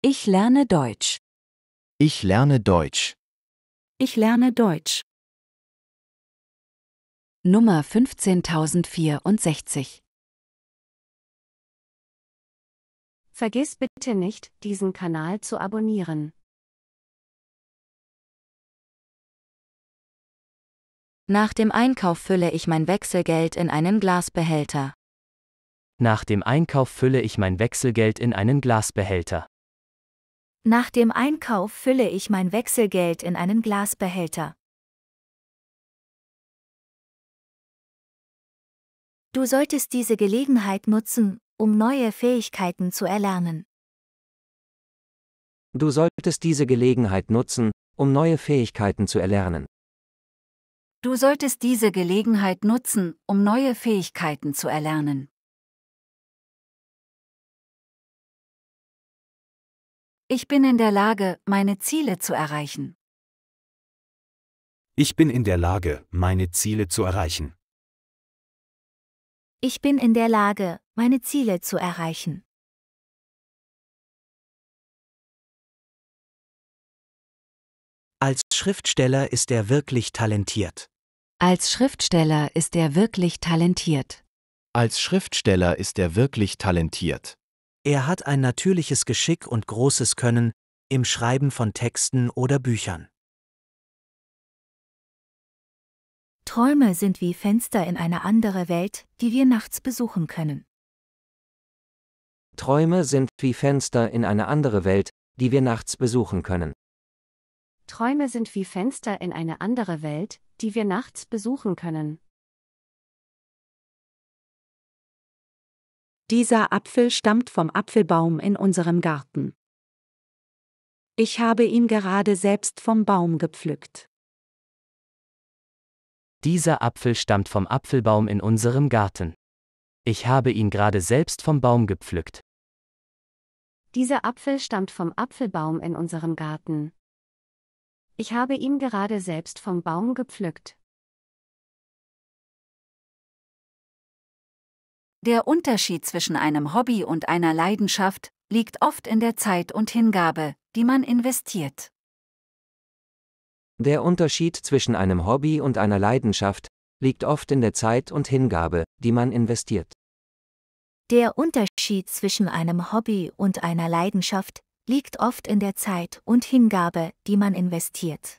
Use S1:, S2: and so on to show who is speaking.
S1: Ich lerne Deutsch. Ich lerne Deutsch. Ich lerne Deutsch. Nummer 15064
S2: Vergiss bitte nicht, diesen Kanal zu abonnieren.
S1: Nach dem Einkauf
S2: fülle ich mein Wechselgeld in einen Glasbehälter.
S1: Nach dem Einkauf
S3: fülle ich mein Wechselgeld in einen Glasbehälter.
S2: Nach dem Einkauf fülle ich mein Wechselgeld in einen Glasbehälter. Du solltest diese Gelegenheit nutzen, um neue Fähigkeiten zu erlernen.
S3: Du solltest diese Gelegenheit nutzen, um neue Fähigkeiten zu erlernen.
S2: Du solltest diese Gelegenheit nutzen, um neue Fähigkeiten zu erlernen.
S1: Ich bin in der Lage, meine Ziele
S2: zu erreichen.
S1: Ich bin in der Lage, meine Ziele zu erreichen.
S2: Ich bin in der Lage, meine Ziele zu
S1: erreichen. Als Schriftsteller ist er wirklich talentiert.
S2: Als Schriftsteller ist er wirklich talentiert.
S3: Als Schriftsteller ist er wirklich talentiert. Er hat ein natürliches Geschick und großes Können im Schreiben von Texten
S1: oder Büchern. Träume sind
S2: wie Fenster in eine andere Welt, die wir nachts besuchen können.
S3: Träume sind wie Fenster in eine andere Welt, die wir nachts besuchen können.
S2: Träume sind wie Fenster in eine andere Welt, die wir nachts besuchen können.
S1: Dieser Apfel stammt vom Apfelbaum in unserem Garten. Ich habe ihn gerade selbst vom Baum gepflückt. Dieser Apfel
S3: stammt vom Apfelbaum in unserem Garten. Ich habe ihn gerade selbst vom Baum
S1: gepflückt.
S2: Dieser Apfel stammt vom Apfelbaum in unserem Garten. Ich habe ihn gerade selbst vom Baum gepflückt. Der Unterschied zwischen einem Hobby und einer Leidenschaft liegt oft in der Zeit und Hingabe, die man investiert.
S3: Der Unterschied zwischen einem Hobby und einer Leidenschaft liegt oft in der Zeit und Hingabe, die man investiert.
S2: Der Unterschied zwischen einem Hobby und einer Leidenschaft liegt oft in der Zeit und Hingabe, die man investiert.